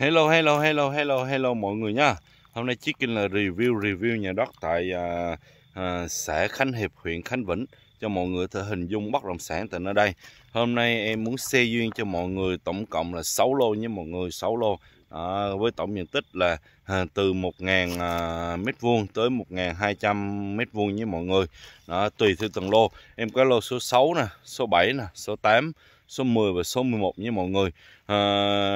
Hello, hello, hello, hello, hello mọi người nha. Hôm nay chiếc Chicken là review review nhà đất tại à, à, xã Khánh Hiệp, huyện Khánh Vĩnh cho mọi người thể hình dung bất động sản tại nơi đây. Hôm nay em muốn xe duyên cho mọi người tổng cộng là 6 lô nha mọi người, 6 lô. À, với tổng diện tích là à, từ 1.000 à, m2 tới 1.200 m2 với mọi người. Đó, tùy theo từng lô. Em có lô số 6 nè, số 7 nè, số 8 số 10 và số 11 nha mọi người à,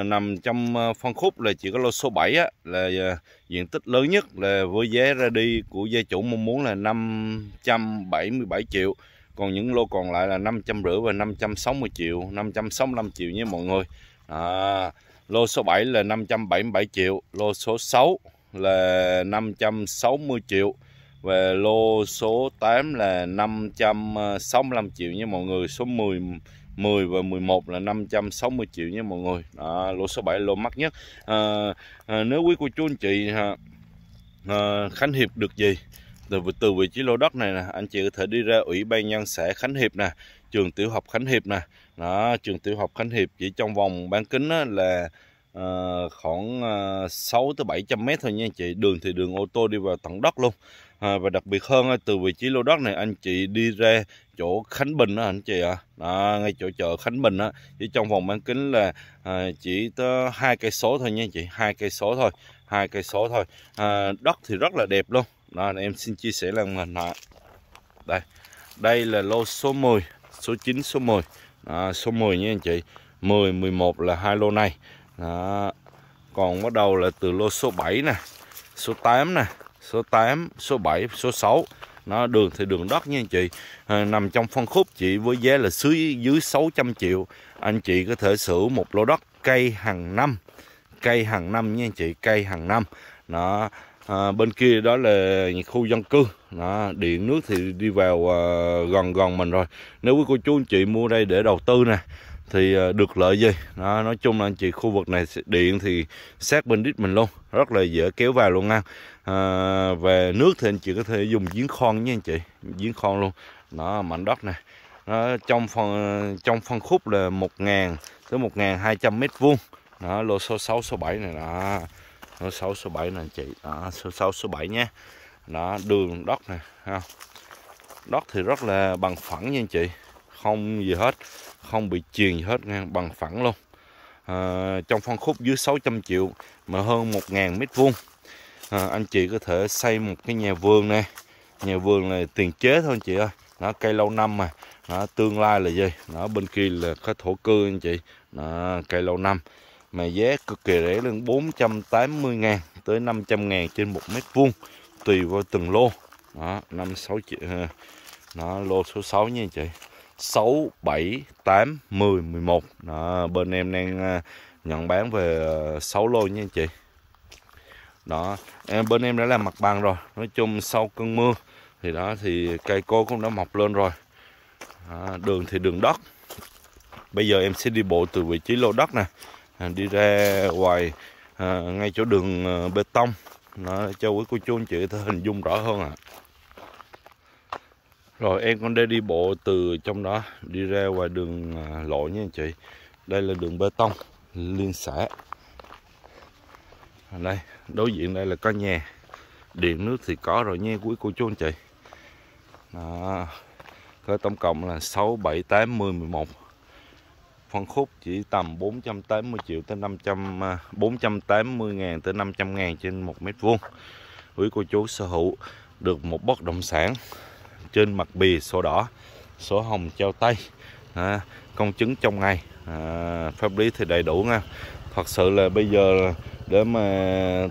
nằm trong ờ, phân khúc là chỉ có lô số 7 á, là ờ, diện tích lớn nhất là với giá ra đi của gia chủ mong muốn là 577 triệu còn những lô còn lại là 550 và 560 triệu 565 triệu nha mọi người à, lô số 7 là 577 triệu lô số 6 là 560 triệu và lô số 8 là 565 triệu nha mọi người số 10 10 và 11 là 560 triệu nha mọi người đó, lô số 7 lô mắc nhất à, à, nếu quý cô chú anh chị à, à, Khánh Hiệp được gì từ, từ vị trí lô đất này nè anh chị có thể đi ra ủy ban nhân xã Khánh Hiệp nè trường tiểu học Khánh Hiệp nè đó trường tiểu học Khánh Hiệp chỉ trong vòng bán kính là uh, khoảng ờ, uh, 6 tới 700 mét thôi nha anh chị đường thì đường ô tô đi vào tận đất luôn à, và đặc biệt hơn từ vị trí lô đất này anh chị đi ra chỗ Khánh Bình đó anh chị ạ à. ngay chỗ chợ Khánh Bình á chỉ trong vòng bán kính là à, chỉ tới hai cây số thôi nha anh chị hai cây số thôi hai cây số thôi à, đất thì rất là đẹp luôn đó em xin chia sẻ là hình ạ đây đây là lô số 10 số 9 số 10 à, số 10 nha anh chị 10 11 là hai lô này đó. Còn bắt đầu là từ lô số 7 nè Số 8 nè Số 8, số 7, số 6 nó đường thì đường đất nha anh chị à, nằm trong phân khúc chị với giá là dưới dưới 600 triệu anh chị có thể sử một lô đất cây hàng năm cây hàng năm nha anh chị cây hàng năm nó à, ờ, bên kia đó là khu dân cư đó, điện nước thì đi vào à, gần gần mình rồi nếu quý cô chú anh chị mua đây để đầu tư nè thì à, được lợi gì đó, nói chung là anh chị khu vực này điện thì sát bên đít mình luôn rất là dễ kéo vào luôn nha à, về nước thì anh chị có thể dùng giếng khoan nha anh chị giếng khoan luôn nó mảnh đất này đó, trong phần trong phân khúc là 1.000 tới 1.200 mét vuông đó lô số 6 số 7 này đó lô 6 số 7 này anh chị đó số 6 số 7 nhé đó đường đất này không đất thì rất là bằng phẳng nha anh chị không gì hết không bị chuyền gì hết ngang bằng phẳng luôn à, trong phân khúc dưới 600 triệu mà hơn 1.000 mét vuông à, anh chị có thể xây một cái nhà vườn nè, nhà vườn này tiền chế thôi anh chị ơi nó cây lâu năm mà đó, tương lai là gì nó bên kia là có thổ cư anh chị đó, cây lâu năm mà giá cực kỳ rẻ lên 480 ngàn tới 500 ngàn trên một mét vuông tùy vào từng lô đó, 5 triệu ờ, nó lô số 6 nha anh chị 6, 7, 8, 10, 11 đó, Bên em đang à, nhận bán về 6 à, lô nha anh chị Đó, em, à, bên em đã làm mặt bằng rồi Nói chung sau cơn mưa thì đó thì cây cô cũng đã mọc lên rồi đó, Đường thì đường đất Bây giờ em sẽ đi bộ từ vị trí lô đất nè Đi ra ngoài à, ngay chỗ đường bê tông đó, Cho quý cô chú anh chị thể hình dung rõ hơn ạ à rồi em con đây đi bộ từ trong đó đi ra ngoài đường à, lộ nha anh chị đây là đường bê tông liên xã à, đây đối diện đây là có nhà điện nước thì có rồi nha quý cô chú anh chị đó. có tổng cộng là 6 7 8 10 11 phân khúc chỉ tầm 480 triệu tới 500 480 à, ngàn tới 500 ngàn trên 1 mét vuông quý cô chú sở hữu được một bất động sản trên mặt bìa sổ đỏ sổ hồng treo tay à, công chứng trong ngày à, pháp lý thì đầy đủ nha thật sự là bây giờ để mà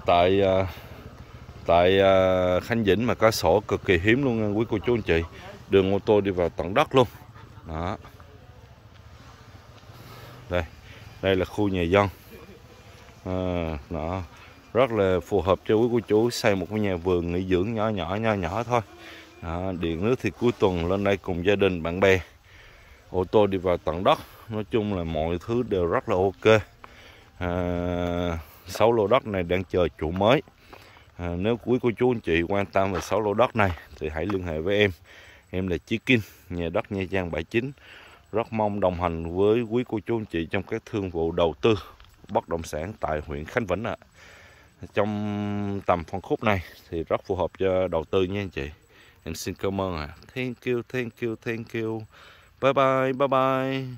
tại à, tại à, Khánh Vĩnh mà có sổ cực kỳ hiếm luôn nha, quý cô chú anh chị đường ô tô đi vào tận đất luôn đó đây đây là khu nhà dân à, đó rất là phù hợp cho quý cô chú xây một cái nhà vườn nghỉ dưỡng nhỏ nhỏ nhỏ nhỏ thôi à, điện nước thì cuối tuần lên đây cùng gia đình bạn bè ô tô đi vào tận đất nói chung là mọi thứ đều rất là ok à, 6 lô đất này đang chờ chủ mới à, nếu quý cô chú anh chị quan tâm về 6 lô đất này thì hãy liên hệ với em em là Chí Kinh nhà đất Nha Trang 79 rất mong đồng hành với quý cô chú anh chị trong các thương vụ đầu tư bất động sản tại huyện Khánh Vĩnh ạ à. trong tầm phân khúc này thì rất phù hợp cho đầu tư nha anh chị em xin cảm ơn ạ thank you thank you thank you bye bye bye bye